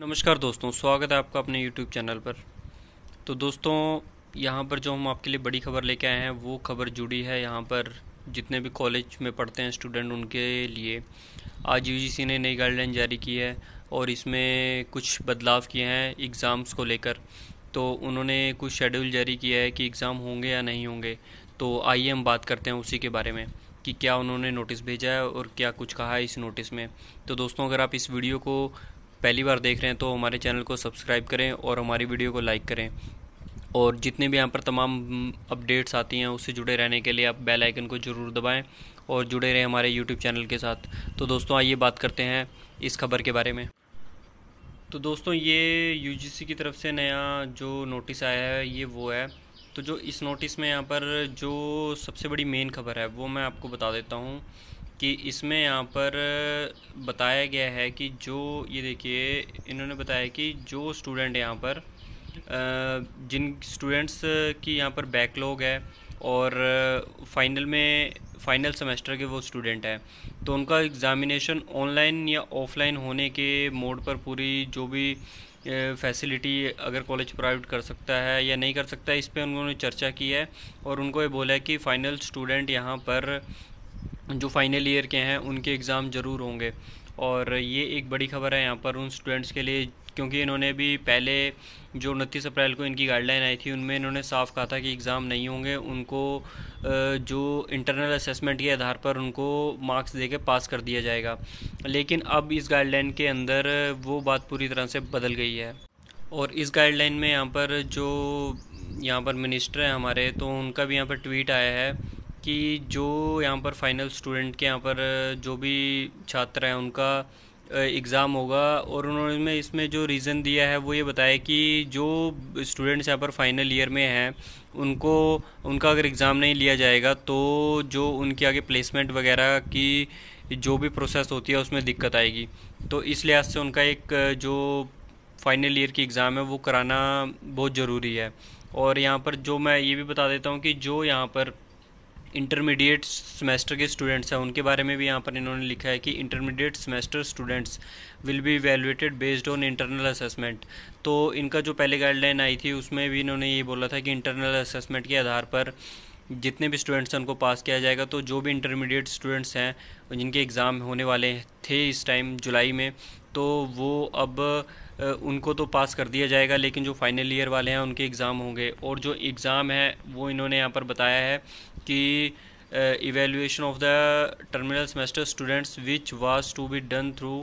नमस्कार दोस्तों स्वागत है आपका अपने यूट्यूब चैनल पर तो दोस्तों यहाँ पर जो हम आपके लिए बड़ी खबर लेके आए हैं वो खबर जुड़ी है यहाँ पर जितने भी कॉलेज में पढ़ते हैं स्टूडेंट उनके लिए आज यू ने नई गाइडलाइन जारी की है और इसमें कुछ बदलाव किए हैं एग्ज़ाम्स को लेकर तो उन्होंने कुछ शेड्यूल जारी किया है कि एग्ज़ाम होंगे या नहीं होंगे तो आइए हम बात करते हैं उसी के बारे में कि क्या उन्होंने नोटिस भेजा है और क्या कुछ कहा है इस नोटिस में तो दोस्तों अगर आप इस वीडियो को पहली बार देख रहे हैं तो हमारे चैनल को सब्सक्राइब करें और हमारी वीडियो को लाइक करें और जितने भी यहाँ पर तमाम अपडेट्स आती हैं उससे जुड़े रहने के लिए आप बेल आइकन को ज़रूर दबाएं और जुड़े रहें हमारे यूट्यूब चैनल के साथ तो दोस्तों आइए बात करते हैं इस खबर के बारे में तो दोस्तों ये यू की तरफ से नया जो नोटिस आया है ये वो है तो जो इस नोटिस में यहाँ पर जो सबसे बड़ी मेन खबर है वो मैं आपको बता देता हूँ कि इसमें यहाँ पर बताया गया है कि जो ये देखिए इन्होंने बताया कि जो स्टूडेंट यहाँ पर जिन स्टूडेंट्स की यहाँ पर बैकलॉग है और फाइनल में फाइनल सेमेस्टर के वो स्टूडेंट हैं तो उनका एग्ज़ामिनेशन ऑनलाइन या ऑफलाइन होने के मोड पर पूरी जो भी फैसिलिटी अगर कॉलेज प्रोवाइड कर सकता है या नहीं कर सकता है इस पर उन्होंने चर्चा की है और उनको ये बोला है कि फ़ाइनल स्टूडेंट यहाँ पर जो फाइनल ईयर के हैं उनके एग्ज़ाम ज़रूर होंगे और ये एक बड़ी खबर है यहाँ पर उन स्टूडेंट्स के लिए क्योंकि इन्होंने भी पहले जो उनतीस अप्रैल को इनकी गाइडलाइन आई थी उनमें इन्होंने साफ कहा था कि एग्ज़ाम नहीं होंगे उनको जो इंटरनल असेसमेंट के आधार पर उनको मार्क्स दे के पास कर दिया जाएगा लेकिन अब इस गाइडलाइन के अंदर वो बात पूरी तरह से बदल गई है और इस गाइडलाइन में यहाँ पर जो यहाँ पर मिनिस्टर हैं हमारे तो उनका भी यहाँ पर ट्वीट आया है कि जो यहाँ पर फाइनल स्टूडेंट के यहाँ पर जो भी छात्र हैं उनका एग्ज़ाम होगा और उन्होंने इसमें जो रीज़न दिया है वो ये बताया कि जो स्टूडेंट्स यहाँ पर फाइनल ईयर में हैं उनको उनका अगर एग्ज़ाम नहीं लिया जाएगा तो जो उनके आगे प्लेसमेंट वगैरह की जो भी प्रोसेस होती है उसमें दिक्कत आएगी तो इस लिहाज से उनका एक जो फाइनल ईयर की एग्ज़ाम है वो कराना बहुत ज़रूरी है और यहाँ पर जो मैं ये भी बता देता हूँ कि जो यहाँ पर इंटरमीडिएट सेमेस्टर के स्टूडेंट्स हैं उनके बारे में भी यहाँ पर इन्होंने लिखा है कि intermediate semester students will be evaluated based on internal assessment तो इनका जो पहले गाइडलाइन आई थी उसमें भी इन्होंने ये बोला था कि इंटरनल असेसमेंट के आधार पर जितने भी स्टूडेंट्स हैं उनको पास किया जाएगा तो जो भी इंटरमीडिएट स्टूडेंट्स हैं जिनके एग्ज़ाम होने वाले थे इस टाइम जुलाई में तो वो अब उनको तो पास कर दिया जाएगा लेकिन जो फाइनल ईयर वाले हैं उनके एग्ज़ाम होंगे और जो एग्ज़ाम है वो इन्होंने यहाँ पर बताया है कि evaluation of the terminal semester students which was to be done through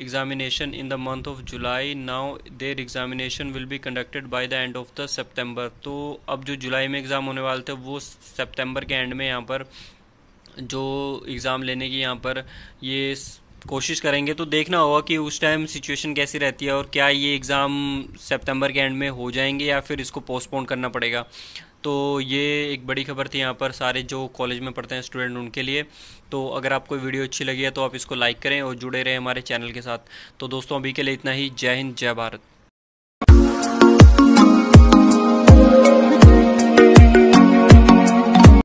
examination in the month of July now there examination will be conducted by the end of the September तो अब जो जुलाई में एग्जाम होने वाले थे वो सितंबर के and में यहाँ पर जो एग्ज़ाम लेने की यहाँ पर ये कोशिश करेंगे तो देखना होगा कि उस टाइम सिचुएशन कैसी रहती है और क्या ये एग्ज़ाम सितंबर के एंड में हो जाएंगे या फिर इसको पोस्टपोन करना पड़ेगा तो ये एक बड़ी खबर थी यहाँ पर सारे जो कॉलेज में पढ़ते हैं स्टूडेंट उनके लिए तो अगर आपको वीडियो अच्छी लगी है तो आप इसको लाइक करें और जुड़े रहें हमारे चैनल के साथ तो दोस्तों अभी के लिए इतना ही जय हिंद जय भारत